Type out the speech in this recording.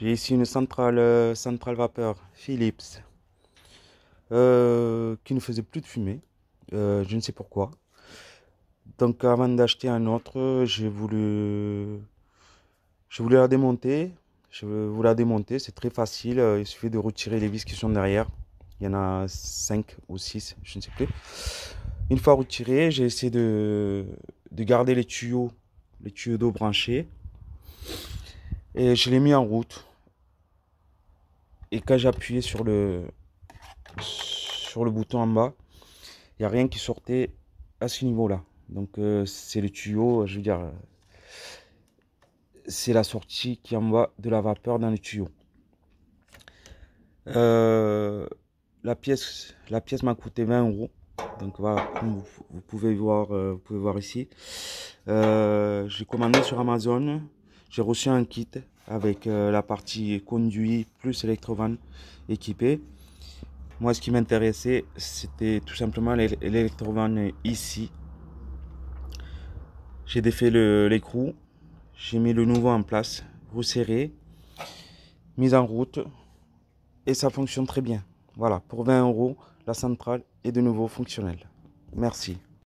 J'ai ici une centrale, euh, centrale vapeur Philips euh, qui ne faisait plus de fumée. Euh, je ne sais pourquoi. Donc avant d'acheter un autre, j'ai voulu, j'ai voulu la démonter. Je vous la démonter, c'est très facile. Il suffit de retirer les vis qui sont derrière. Il y en a 5 ou 6, je ne sais plus. Une fois retiré, j'ai essayé de, de garder les tuyaux, les tuyaux d'eau branchés et je l'ai mis en route. Et quand j'ai sur le, sur le bouton en bas, il n'y a rien qui sortait à ce niveau-là. Donc euh, c'est le tuyau, je veux dire, c'est la sortie qui envoie de la vapeur dans le tuyau. Euh, la pièce, la pièce m'a coûté 20 euros. Donc voilà, comme vous, pouvez voir, euh, vous pouvez voir ici. J'ai commandé sur Amazon. J'ai reçu un kit avec euh, la partie conduit plus électrovan équipée. Moi, ce qui m'intéressait, c'était tout simplement l'électrovanne ici. J'ai défait l'écrou, j'ai mis le nouveau en place, resserré, mise en route, et ça fonctionne très bien. Voilà, pour 20 euros, la centrale est de nouveau fonctionnelle. Merci.